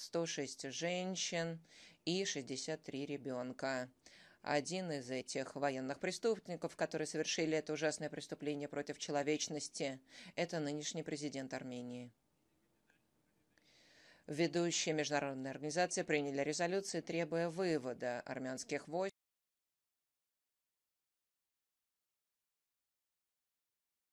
106 женщин и 63 ребенка. Один из этих военных преступников, которые совершили это ужасное преступление против человечности, это нынешний президент Армении. Ведущие международные организации приняли резолюции, требуя вывода армянских войск